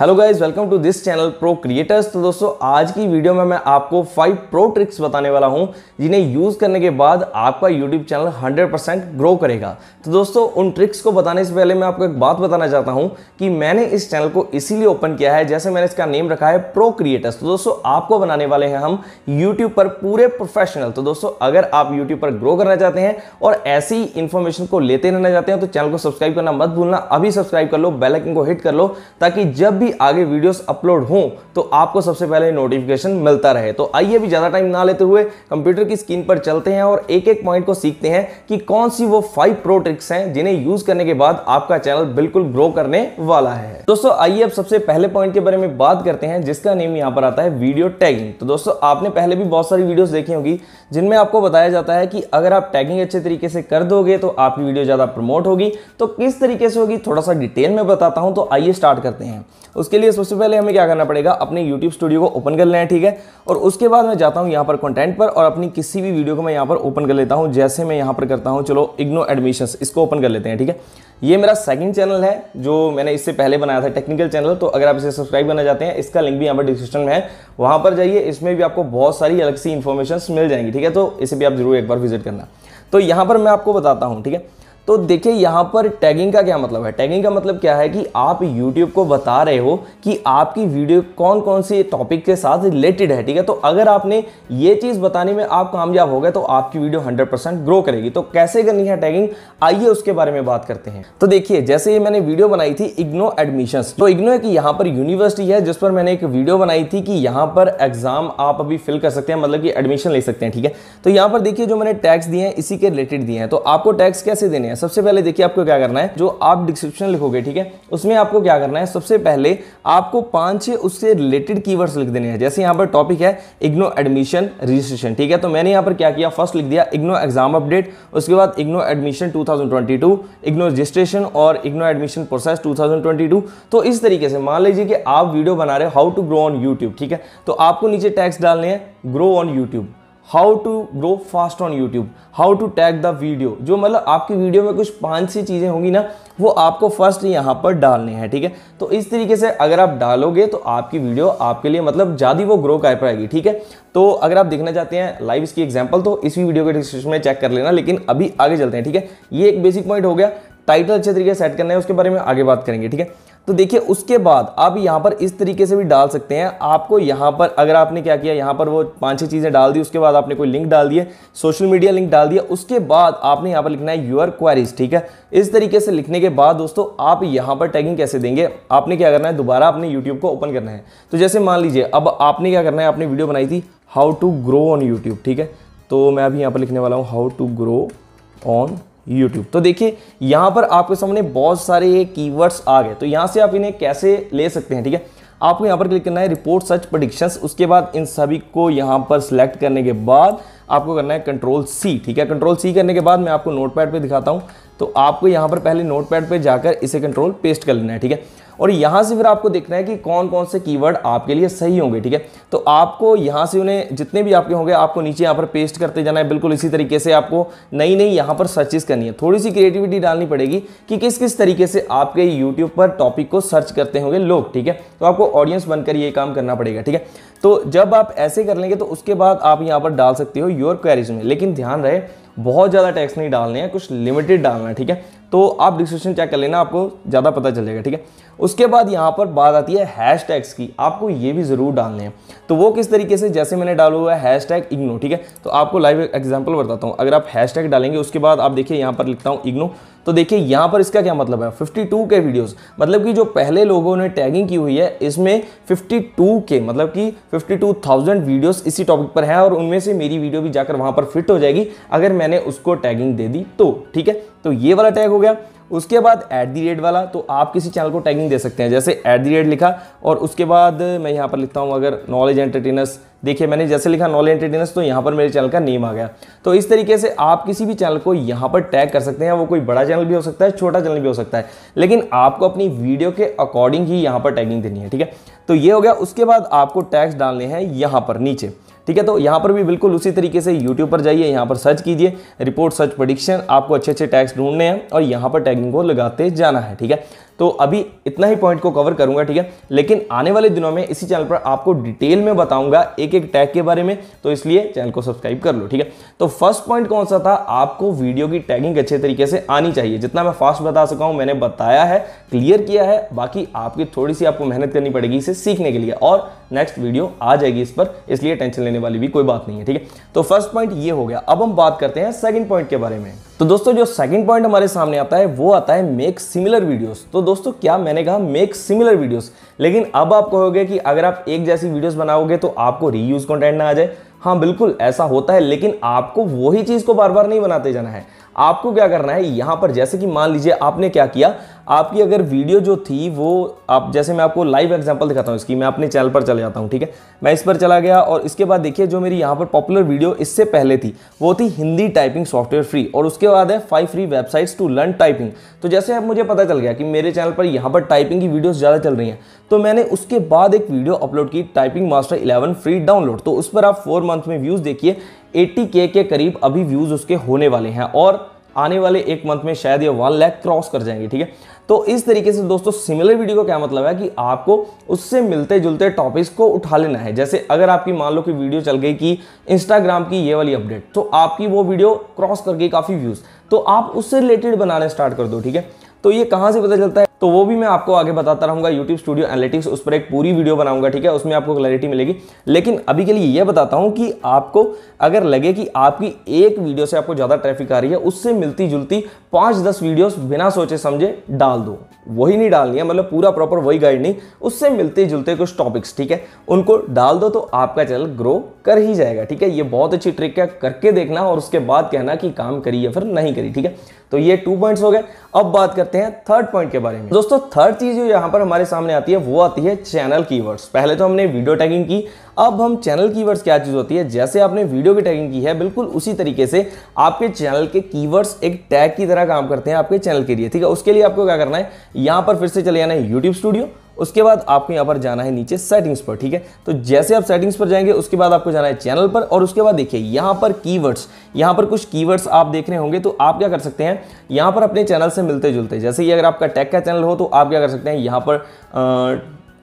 hello guys welcome to this channel pro creators तो दोस्तों आज की वीडियो में मैं आपको फाइव प्रो ट्रिक्स बताने वाला हूं जिन्हें यूज़ करने के बाद आपका यूट्यूब चैनल 100% ग्रो करेगा तो दोस्तों उन ट्रिक्स को बताने से पहले मैं आपको एक बात बताना चाहता हूं कि मैंने इस चैनल को इसीलिए ओपन किया है जैसे मैंने इसका नेम रखा है प्रो क्रिएटर्स तो दोस्तों आपको बनाने वाले हैं हम यूट्यूब पर पूरे प्रोफेशनल तो दोस्तों अगर आप यूट्यूब पर ग्रो करना चाहते हैं और ऐसी इन्फॉर्मेशन को लेते रहना चाहते हैं तो चैनल को सब्सक्राइब करना मत भूलना अभी सब्सक्राइब कर लो बेलाइकन को हिट कर लो ताकि जब भी आगे वीडियोस अपलोड हों तो आपको सबसे पहले नोटिफिकेशन मिलता रहे तो आइए भी ज़्यादा टाइम ना लेते हुए कंप्यूटर की स्क्रीन पर चलते हैं और एक एक पॉइंट को सीखते हैं कि कौन सी वो फाइव प्रो ट्रिक्स हैं जिन्हें यूज़ करने के बाद आपका चैनल बिल्कुल ग्रो करने वाला है दोस्तों आइए अब सबसे पहले पॉइंट के बारे में बात करते हैं जिसका नेम यहाँ पर आता है वीडियो टैगिंग तो दोस्तों आपने पहले भी बहुत सारी वीडियोस देखी होगी जिनमें आपको बताया जाता है कि अगर आप टैगिंग अच्छे तरीके से कर दोगे तो आपकी वीडियो ज़्यादा प्रमोट होगी तो किस तरीके से होगी थोड़ा सा डिटेल में बताता हूँ तो आइए स्टार्ट करते हैं उसके लिए सबसे पहले हमें क्या करना पड़ेगा अपने यूट्यूब स्टूडियो को ओपन कर लेना है ठीक है और उसके बाद मैं जाता हूँ यहाँ पर कंटेंट पर और अपनी किसी भी वीडियो को मैं यहाँ पर ओपन कर लेता हूँ जैसे मैं यहाँ पर करता हूँ चलो इग्नो एडमिशन इसको ओपन कर लेते हैं ठीक है ये मेरा सेकंड चैनल है जो मैंने इससे पहले बनाया था टेक्निकल चैनल तो अगर आप इसे सब्सक्राइब करना चाहते हैं इसका लिंक भी यहाँ पर डिस्क्रिप्शन में है वहाँ पर जाइए इसमें भी आपको बहुत सारी अलग सी इन्फॉर्मेशन मिल जाएंगी ठीक है तो इसे भी आप जरूर एक बार विजिट करना तो यहाँ पर मैं आपको बताता हूँ ठीक है तो देखिए यहाँ पर टैगिंग का क्या मतलब है टैगिंग का मतलब क्या है कि आप यूट्यूब को बता रहे हो कि आपकी वीडियो कौन कौन सी टॉपिक के साथ रिलेटेड है ठीक है तो अगर आपने ये चीज़ बताने में आप कामयाब हो गए तो आपकी वीडियो 100% ग्रो करेगी तो कैसे करनी है टैगिंग आइए उसके बारे में बात करते हैं तो देखिए जैसे ये मैंने वीडियो बनाई थी इग्नो एडमिशन तो इग्नो एक यहाँ पर यूनिवर्सिटी है जिस पर मैंने एक वीडियो बनाई थी कि यहाँ पर एग्जाम आप अभी फिल कर सकते हैं मतलब कि एडमिशन ले सकते हैं ठीक है तो यहाँ पर देखिए जो मैंने टैक्स दिए हैं इसी के रिलेटेड दिए हैं तो आपको टैक्स कैसे देने हैं हैं सबसे पहले देखिए आपको क्या करना है जो आप डिस्क्रिप्शन लिखोगे ठीक है उसमें आपको क्या करना है सबसे पहले आपको पांच छह उससे रिलेटेड कीवर्ड्स लिख देने हैं जैसे यहाँ पर टॉपिक है इग्नो एडमिशन रजिस्ट्रेशन ठीक है तो मैंने यहाँ पर क्या किया फर्स्ट लिख दिया इग्नो एग्जाम अपडेट उसके बाद IGNOU admission to IGNOU registration और इग्नो एडमिशन प्रोसेस टू तो इस तरीके से मान लीजिए कि आप वीडियो बना रहे हो how to grow on YouTube ठीक है तो आपको नीचे टैक्स डालने हैं grow on YouTube how to grow fast on YouTube how to tag the video जो मतलब आपकी वीडियो में कुछ पांच सी चीज़ें होंगी ना वो आपको फर्स्ट यहाँ पर डालने हैं ठीक है तो इस तरीके से अगर आप डालोगे तो आपकी वीडियो आपके लिए मतलब ज़्यादा वो ग्रो कर पाएगी ठीक है तो अगर आप देखना चाहते हैं लाइव इसकी एग्जाम्पल तो इसी वीडियो के डिस्क्रिप्शन में चेक कर लेना लेकिन अभी आगे चलते हैं ठीक है ये एक बेसिक पॉइंट हो गया टाइटल अच्छे तरीके सेट करना है उसके बारे में आगे बात करेंगे ठीक है तो देखिए उसके बाद आप यहाँ पर इस तरीके से भी डाल सकते हैं आपको यहाँ पर अगर आपने क्या किया यहाँ पर वो पाँच छह चीज़ें डाल दी उसके बाद आपने कोई लिंक डाल दिए सोशल मीडिया लिंक डाल दिया उसके बाद आपने यहाँ पर लिखना है यूर क्वारीज ठीक है इस तरीके से लिखने के बाद दोस्तों आप यहाँ पर टैगिंग कैसे देंगे आपने क्या करना है दोबारा अपने यूट्यूब को ओपन करना है तो जैसे मान लीजिए अब आपने क्या करना है आपने वीडियो बनाई थी how to grow on YouTube ठीक है तो मैं अभी यहाँ पर लिखने वाला हूँ how to grow on YouTube तो देखिए यहाँ पर आपके सामने बहुत सारे ये कीवर्ड्स आ गए तो यहाँ से आप इन्हें कैसे ले सकते हैं ठीक है आपको यहाँ पर क्लिक करना है रिपोर्ट सर्च प्रडिक्शंस उसके बाद इन सभी को यहाँ पर सिलेक्ट करने के बाद आपको करना है कंट्रोल सी ठीक है कंट्रोल सी करने के बाद मैं आपको पैड पे दिखाता हूँ तो आपको यहाँ पर पहले नोट पैड पर जाकर इसे कंट्रोल पेस्ट कर लेना है ठीक है और यहाँ से फिर आपको देखना है कि कौन कौन से कीवर्ड आपके लिए सही होंगे ठीक है तो आपको यहाँ से उन्हें जितने भी आपके होंगे आपको नीचे यहाँ पर पेस्ट करते जाना है बिल्कुल इसी तरीके से आपको नई नई यहाँ पर सर्चेस करनी है थोड़ी सी क्रिएटिविटी डालनी पड़ेगी कि किस किस तरीके से आपके यूट्यूब पर टॉपिक को सर्च करते होंगे लोग ठीक है तो आपको ऑडियंस बनकर ये काम करना पड़ेगा ठीक है तो जब आप ऐसे कर लेंगे तो उसके बाद आप यहाँ पर डाल सकते हो योर क्वेरीज में लेकिन ध्यान रहे बहुत ज़्यादा टैक्स नहीं डालने हैं कुछ लिमिटेड डालना है ठीक है तो आप डिस्क्रिप्शन चेक कर लेना आपको ज़्यादा पता चलेगा ठीक है उसके बाद यहाँ पर बात आती है हैश टैग्स की आपको ये भी ज़रूर डालने हैं तो वो किस तरीके से जैसे मैंने डाला हुआ है हैश टैग इग्नो ठीक है तो आपको लाइव एग्जाम्पल बताता हूँ अगर आप हैश टैग डालेंगे उसके बाद आप देखिए यहाँ पर लिखता हूँ इग्नो तो देखिए यहाँ पर इसका क्या मतलब है फिफ्टी के वीडियोस मतलब कि जो पहले लोगों ने टैगिंग की हुई है इसमें फिफ्टी के मतलब कि थाउजेंड वीडियोस इसी टॉपिक पर हैं और उनमें से मेरी वीडियो भी जाकर वहाँ पर फिट हो जाएगी अगर मैंने उसको टैगिंग दे दी तो ठीक है तो ये वाला टैग हो गया उसके बाद एट दी रेट वाला तो आप किसी चैनल को टैगिंग दे सकते हैं जैसे एट दी रेट लिखा और उसके बाद मैं यहाँ पर लिखता हूँ अगर नॉलेज एंटरटेनर्स देखिए मैंने जैसे लिखा नॉलेज एंटरटेनर्स तो यहाँ पर मेरे चैनल का नेम आ गया तो इस तरीके से आप किसी भी चैनल को यहाँ पर टैग कर सकते हैं वो कोई बड़ा चैनल भी हो सकता है छोटा चैनल भी हो सकता है लेकिन आपको अपनी वीडियो के अकॉर्डिंग ही यहाँ पर टैगिंग देनी है ठीक है तो ये हो गया उसके बाद आपको टैग्स डालने हैं यहाँ पर नीचे ठीक है तो यहाँ पर भी बिल्कुल उसी तरीके से यूट्यूब पर जाइए यहाँ पर सर्च कीजिए रिपोर्ट सर्च प्रोडिक्शन आपको अच्छे अच्छे टैक्स ढूंढने हैं और यहाँ पर टैगिंग को लगाते जाना है ठीक है तो अभी इतना ही पॉइंट को कवर करूंगा ठीक है लेकिन आने वाले दिनों में इसी चैनल पर आपको डिटेल में बताऊंगा एक एक टैग के बारे में तो इसलिए चैनल को सब्सक्राइब कर लो ठीक है तो फर्स्ट पॉइंट कौन सा था आपको वीडियो की टैगिंग अच्छे तरीके से आनी चाहिए जितना मैं फास्ट बता सका हूं मैंने बताया है क्लियर किया है बाकी आपकी थोड़ी सी आपको मेहनत करनी पड़ेगी इसे सीखने के लिए और नेक्स्ट वीडियो आ जाएगी इस पर इसलिए टेंशन लेने वाली भी कोई बात नहीं है ठीक है तो फर्स्ट पॉइंट ये हो गया अब हम बात करते हैं सेकंड पॉइंट के बारे में तो दोस्तों जो सेकंड पॉइंट हमारे सामने आता है वो आता है मेक सिमिलर वीडियोस तो दोस्तों क्या मैंने कहा मेक सिमिलर वीडियोस लेकिन अब आप कहोगे कि अगर आप एक जैसी वीडियोस बनाओगे तो आपको रीयूज कंटेंट ना आ जाए हाँ बिल्कुल ऐसा होता है लेकिन आपको वही चीज़ को बार बार नहीं बनाते जाना है आपको क्या करना है यहां पर जैसे कि मान लीजिए आपने क्या किया आपकी अगर वीडियो जो थी वो आप जैसे मैं आपको लाइव एग्जांपल दिखाता हूँ इसकी मैं अपने चैनल पर चले जाता हूँ ठीक है मैं इस पर चला गया और इसके बाद देखिए जो मेरी यहाँ पर पॉपुलर वीडियो इससे पहले थी वो थी हिंदी टाइपिंग सॉफ्टवेयर फ्री और उसके बाद है five free websites to learn typing तो जैसे अब मुझे पता चल गया कि मेरे चैनल पर यहाँ पर टाइपिंग की वीडियोज़ ज़्यादा चल रही हैं तो मैंने उसके बाद एक वीडियो अपलोड की typing master eleven free download तो उस पर आप फोर मंथ में व्यूज़ देखिए एट्टी के के करीब अभी व्यूज़ उसके होने वाले हैं और आने वाले एक मंथ में शायद ये वन लैख क्रॉस कर जाएंगे ठीक है तो इस तरीके से दोस्तों सिमिलर वीडियो का क्या मतलब है कि आपको उससे मिलते जुलते टॉपिक्स को उठा लेना है जैसे अगर आपकी मान लो कि वीडियो चल गई कि इंस्टाग्राम की ये वाली अपडेट तो आपकी वो वीडियो क्रॉस कर गई काफ़ी व्यूज़ तो आप उससे रिलेटेड बनाने स्टार्ट कर दो ठीक है तो ये कहाँ से पता चलता है तो वो भी मैं आपको आगे बताता रहूंगा यूट्यूब स्टूडियो एनालिटिक्स उस पर एक पूरी वीडियो बनाऊंगा ठीक है उसमें आपको क्लैरिटी मिलेगी लेकिन अभी के लिए ये बताता हूँ कि आपको अगर लगे कि आपकी एक वीडियो से आपको ज़्यादा ट्रैफिक आ रही है उससे मिलती जुलती पाँच दस वीडियोस बिना सोचे समझे डाल दो वही नहीं डालनी है मतलब पूरा प्रॉपर वही गाइड नहीं उससे मिलते जुलते कुछ टॉपिक्स ठीक है उनको डाल दो तो आपका चैनल ग्रो कर ही जाएगा ठीक है ये बहुत अच्छी ट्रिक है करके देखना और उसके बाद कहना कि काम करी या फिर नहीं करी ठीक है तो ये टू पॉइंट्स हो गए अब बात करते हैं थर्ड पॉइंट के बारे में दोस्तों थर्ड चीज़ जो यहाँ पर हमारे सामने आती है वो आती है चैनल कीवर्ड्स पहले तो हमने वीडियो टैगिंग की अब हम चैनल कीवर्ड्स क्या चीज़ होती है जैसे आपने वीडियो की टैगिंग की है बिल्कुल उसी तरीके से आपके चैनल के कीवर्ड्स एक टैग की तरह काम करते हैं आपके चैनल के लिए ठीक है उसके लिए आपको क्या करना है यहां पर फिर से चले जाना है यूट्यूब स्टूडियो उसके बाद आपको यहाँ पर जाना है नीचे सेटिंग्स पर ठीक है तो जैसे आप सेटिंग्स पर जाएंगे उसके बाद आपको जाना है चैनल पर और उसके बाद देखिए यहाँ पर कीवर्ड्स यहाँ पर कुछ कीवर्ड्स आप देख रहे होंगे तो आप क्या कर सकते हैं यहाँ पर अपने चैनल से मिलते जुलते जैसे ही अगर आपका टेक का चैनल हो तो आप क्या कर सकते हैं यहाँ पर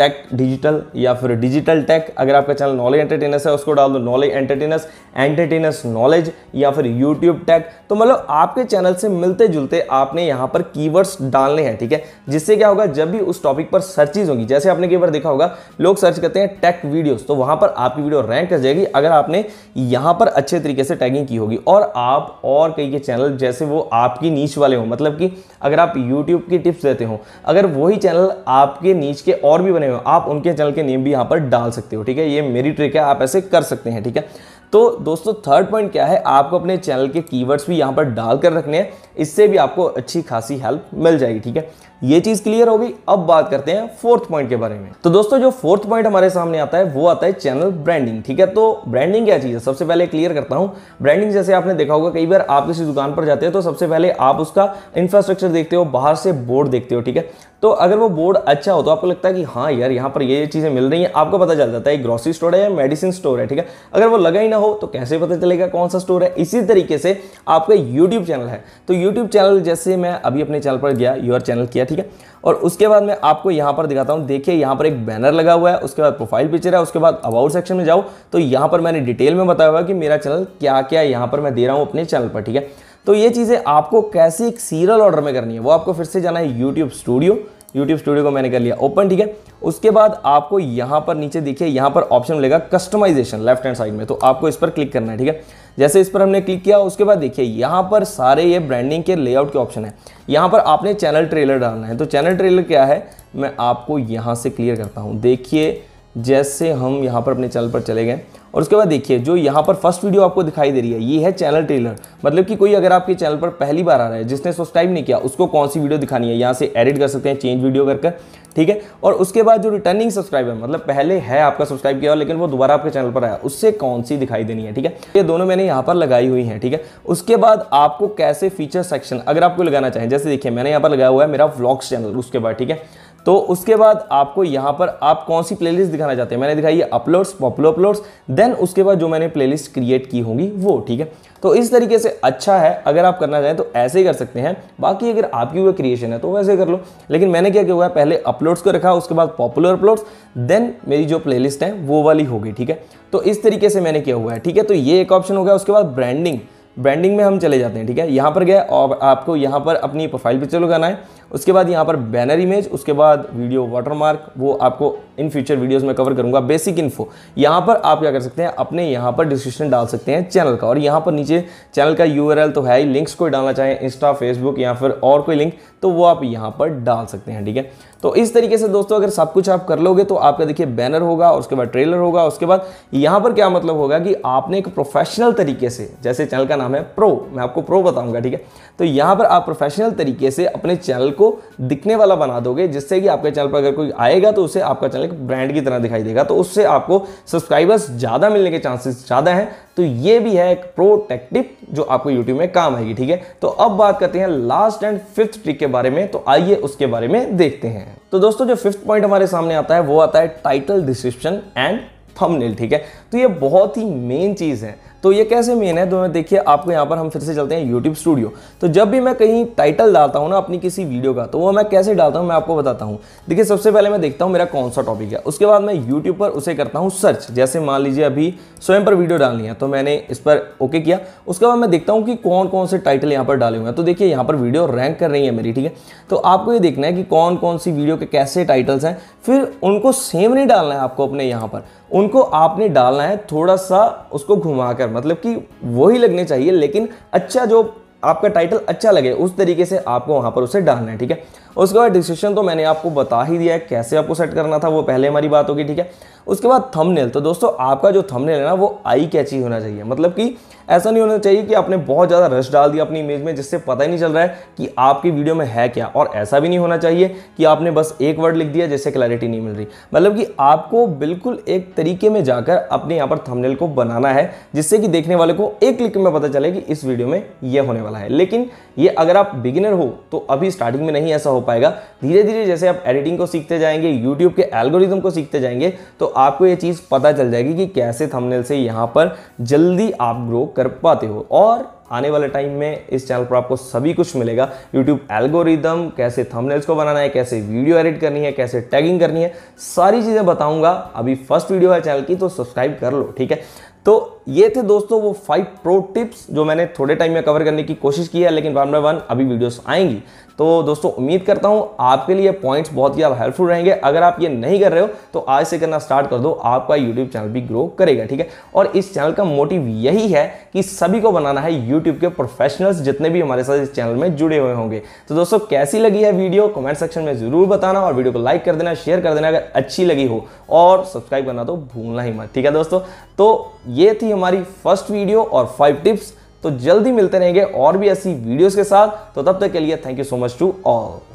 टेक डिजिटल या फिर डिजिटल टेक अगर आपका चैनल नॉलेज एंटरटेनर्स है उसको डाल दो नॉलेज एंटरटेनर्स एंटरटेनर्स नॉलेज या फिर यूट्यूब टेक तो मतलब आपके चैनल से मिलते जुलते आपने यहाँ पर कीवर्ड्स डालने हैं ठीक है जिससे क्या होगा जब भी उस टॉपिक पर सर्चिज होगी जैसे आपने कई बार देखा होगा लोग सर्च करते हैं टेक वीडियो तो वहाँ पर आपकी वीडियो रैंक कर जाएगी अगर आपने यहाँ पर अच्छे तरीके से टैगिंग की होगी और आप और कई के चैनल जैसे वो आपकी नीच वाले हों मतलब कि अगर आप यूट्यूब की टिप्स देते हो अगर वही चैनल आपके नीच के और भी बने हो आप उनके चैनल के नेम भी यहाँ पर डाल सकते हो ठीक है ये मेरी ट्रिक है आप ऐसे कर सकते हैं ठीक है तो दोस्तों थर्ड पॉइंट क्या है आपको अपने चैनल के कीवर्ड्स भी यहाँ पर डाल कर रखने हैं इससे भी आपको अच्छी खासी हेल्प मिल जाएगी ठीक है ये चीज़ क्लियर होगी अब बात करते हैं फोर्थ पॉइंट के बारे में तो दोस्तों जो फोर्थ पॉइंट हमारे सामने आता है वो आता है चैनल ब्रांडिंग ठीक है तो ब्रांडिंग क्या चीज़ है सबसे पहले क्लियर करता हूँ ब्रांडिंग जैसे आपने देखा होगा कई बार आप किसी दुकान पर जाते हो तो सबसे पहले आप उसका इंफ्रास्ट्रक्चर देखते हो बाहर से बोर्ड देखते हो ठीक है तो अगर वो बोर्ड अच्छा हो तो आपको लगता है कि हाँ यार यहाँ पर ये ये चीज़ें मिल रही हैं आपको पता चल जाता है ग्रॉसरी स्टोर है या मेडिसिन स्टोर है ठीक है अगर वो लगा ही ना हो तो कैसे पता चलेगा कौन सा स्टोर है इसी तरीके से आपका यूट्यूब चैनल है तो यूट्यूब चैनल जैसे मैं अभी अपने चैनल पर गया यूर चैनल किया ठीक है और उसके बाद मैं आपको यहाँ पर दिखाता हूँ देखिए यहाँ पर एक बैनर लगा हुआ है उसके बाद प्रोफाइल पिक्चर है उसके बाद अबाउट सेक्शन में जाओ तो यहाँ पर मैंने डिटेल में बताया हुआ कि मेरा चैनल क्या क्या यहाँ पर मैं दे रहा हूँ अपने चैनल पर ठीक है तो ये चीज़ें आपको कैसे एक सीरियल ऑर्डर में करनी है वो आपको फिर से जाना है यूट्यूब स्टूडियो यूट्यूब स्टूडियो को मैंने कर लिया ओपन ठीक है उसके बाद आपको यहाँ पर नीचे देखिए यहाँ पर ऑप्शन मिलेगा कस्टमाइजेशन लेफ्ट हैंड साइड में तो आपको इस पर क्लिक करना है ठीक है जैसे इस पर हमने क्लिक किया उसके बाद देखिए यहाँ पर सारे ये ब्रांडिंग के लेआउट के ऑप्शन है यहाँ पर आपने चैनल ट्रेलर डालना है तो चैनल ट्रेलर क्या है मैं आपको यहाँ से क्लियर करता हूँ देखिए जैसे हम यहाँ पर अपने चैनल पर चले गए और उसके बाद देखिए जो यहाँ पर फर्स्ट वीडियो आपको दिखाई दे रही है ये है चैनल ट्रेलर मतलब कि कोई अगर आपके चैनल पर पहली बार आ रहा है जिसने सब्सक्राइब नहीं किया उसको कौन सी वीडियो दिखानी है यहाँ से एडिट कर सकते हैं चेंज वीडियो करके ठीक है और उसके बाद जो रिटर्निंग सब्सक्राइबर मतलब पहले है आपका सब्सक्राइब किया लेकिन वो दोबारा आपके चैनल पर आया उससे कौन सी दिखाई देनी है ठीक है ये दोनों मैंने यहाँ पर लगाई हुई है ठीक है उसके बाद आपको कैसे फीचर सेक्शन अगर आपको लगाना चाहें जैसे देखिए मैंने यहाँ पर लगाया हुआ है मेरा व्लॉग्स चैनल उसके बाद ठीक है तो उसके बाद आपको यहाँ पर आप कौन सी प्लेलिस्ट दिखाना चाहते हैं मैंने दिखाई है अपलोड्स पॉपुलर अपलोड्स देन उसके बाद जो मैंने प्लेलिस्ट क्रिएट की होंगी वो ठीक है तो इस तरीके से अच्छा है अगर आप करना चाहें तो ऐसे ही कर सकते हैं बाकी अगर आपकी कोई क्रिएशन है तो वैसे कर लो लेकिन मैंने क्या किया हुआ है पहले अपलोड्स को रखा उसके बाद पॉपुलर अपलोड्स देन मेरी जो प्ले है वो वाली होगी ठीक है तो इस तरीके से मैंने किया हुआ है ठीक है तो ये एक ऑप्शन हो गया उसके बाद ब्रांडिंग ब्रांडिंग में हम चले जाते हैं ठीक है यहाँ पर गया और आपको यहाँ पर अपनी प्रोफाइल पिक्चर लगाना है उसके बाद यहाँ पर बैनर इमेज उसके बाद वीडियो वाटरमार्क वो आपको इन फ्यूचर वीडियोस में कवर करूँगा बेसिक इन्फो यहाँ पर आप क्या कर सकते हैं अपने यहाँ पर डिस्क्रिप्शन डाल सकते हैं चैनल का और यहाँ पर नीचे चैनल का यू तो है ही लिंक्स कोई डालना चाहें इंस्टा फेसबुक या फिर और कोई लिंक तो वो आप यहाँ पर डाल सकते हैं ठीक है तो इस तरीके से दोस्तों अगर सब कुछ आप कर लोगे तो आपका देखिए बैनर होगा उसके बाद ट्रेलर होगा उसके बाद यहाँ पर क्या मतलब होगा कि आपने एक प्रोफेशनल तरीके से जैसे चैनल का नाम है प्रो मैं आपको प्रो बताऊंगा ठीक है तो यहाँ पर आप प्रोफेशनल तरीके से अपने चैनल को दिखने वाला बना दोगे जिससे कि आपके चैनल पर अगर कोई आएगा तो उसे आपका चैनल ब्रांड की तरह दिखाई देगा तो उससे आपको सब्सक्राइबर्स ज़्यादा मिलने के चांसेस ज़्यादा हैं तो ये भी है एक प्रोटेक्टिव जो आपको यूट्यूब में काम आएगी ठीक है तो अब बात करते हैं लास्ट एंड फिफ्थ ट्रिक के बारे में तो आइए उसके बारे में देखते हैं तो दोस्तों जो फिफ्थ पॉइंट हमारे सामने आता है वो आता है टाइटल डिस्क्रिप्शन एंड थंबनेल ठीक है तो ये बहुत ही मेन चीज़ है तो ये कैसे मेन है तो मैं देखिए आपको यहाँ पर हम फिर से चलते हैं यूट्यूब स्टूडियो तो जब भी मैं कहीं टाइटल डालता हूँ ना अपनी किसी वीडियो का तो वो मैं कैसे डालता हूँ मैं आपको बताता हूँ देखिए सबसे पहले मैं देखता हूँ मेरा कौन सा टॉपिक है उसके बाद मैं यूट्यूब पर उसे करता हूँ सर्च जैसे मान लीजिए अभी स्वयं पर वीडियो डालनी है तो मैंने इस पर ओके किया उसके बाद मैं देखता हूँ कि कौन कौन से टाइटल यहाँ पर डाले हुए हैं तो देखिए यहाँ पर वीडियो रैंक कर रही है मेरी ठीक है तो आपको ये देखना है कि कौन कौन सी वीडियो के कैसे टाइटल्स हैं फिर उनको सेम नहीं डालना है आपको अपने यहाँ पर उनको आपने डालना डालना है थोड़ा सा उसको घुमा कर मतलब कि वही लगने चाहिए लेकिन अच्छा जो आपका टाइटल अच्छा लगे उस तरीके से आपको वहां पर उसे डालना है ठीक है उसके बाद डिस्क्रिप्शन तो मैंने आपको बता ही दिया है कैसे आपको सेट करना था वो पहले हमारी बात होगी ठीक है उसके बाद थंबनेल तो दोस्तों आपका जो थंबनेल है ना वो आई कैची होना चाहिए मतलब कि ऐसा नहीं होना चाहिए कि आपने बहुत ज़्यादा रश डाल दिया अपनी इमेज में जिससे पता ही नहीं चल रहा है कि आपकी वीडियो में है क्या और ऐसा भी नहीं होना चाहिए कि आपने बस एक वर्ड लिख दिया जिससे क्लैरिटी नहीं मिल रही मतलब कि आपको बिल्कुल एक तरीके में जाकर अपने यहाँ पर थमनेल को बनाना है जिससे कि देखने वाले को एक क्लिक में पता चले कि इस वीडियो में ये होने वाला है लेकिन ये अगर आप बिगिनर हो तो अभी स्टार्टिंग में नहीं ऐसा हो हो पाएगा धीरे धीरे जैसे आप एडिटिंग को सीखते जाएंगे यूट्यूब के एल्गोरिज्म को सीखते जाएंगे तो आपको ये चीज़ पता चल जाएगी कि कैसे थंबनेल से यहाँ पर जल्दी आप ग्रो कर पाते हो और आने वाले टाइम में इस चैनल पर आपको सभी कुछ मिलेगा यूट्यूब एल्गोरिदम कैसे थंबनेल्स को बनाना है कैसे वीडियो एडिट करनी है कैसे टैगिंग करनी है सारी चीज़ें बताऊंगा अभी फर्स्ट वीडियो है चैनल की तो सब्सक्राइब कर लो ठीक है तो ये थे दोस्तों वो फाइव प्रो टिप्स जो मैंने थोड़े टाइम में कवर करने की कोशिश की है लेकिन वन बाय वन अभी वीडियोस आएंगी तो दोस्तों उम्मीद करता हूँ आपके लिए पॉइंट्स बहुत ही हेल्पफुल रहेंगे अगर आप ये नहीं कर रहे हो तो आज से करना स्टार्ट कर दो आपका यूट्यूब चैनल भी ग्रो करेगा ठीक है और इस चैनल का मोटिव यही है कि सभी को बनाना है यूट्यूब के प्रोफेशनल्स जितने भी हमारे साथ इस चैनल में जुड़े हुए होंगे तो दोस्तों कैसी लगी है वीडियो कमेंट सेक्शन में जरूर बताना और वीडियो को लाइक कर देना शेयर कर देना अगर अच्छी लगी हो और सब्सक्राइब करना तो भूलना ही मत ठीक है दोस्तों तो ये थी हमारी फर्स्ट वीडियो और फाइव टिप्स तो जल्दी मिलते रहेंगे और भी ऐसी वीडियोस के साथ तो तब तक के लिए thank you so much to all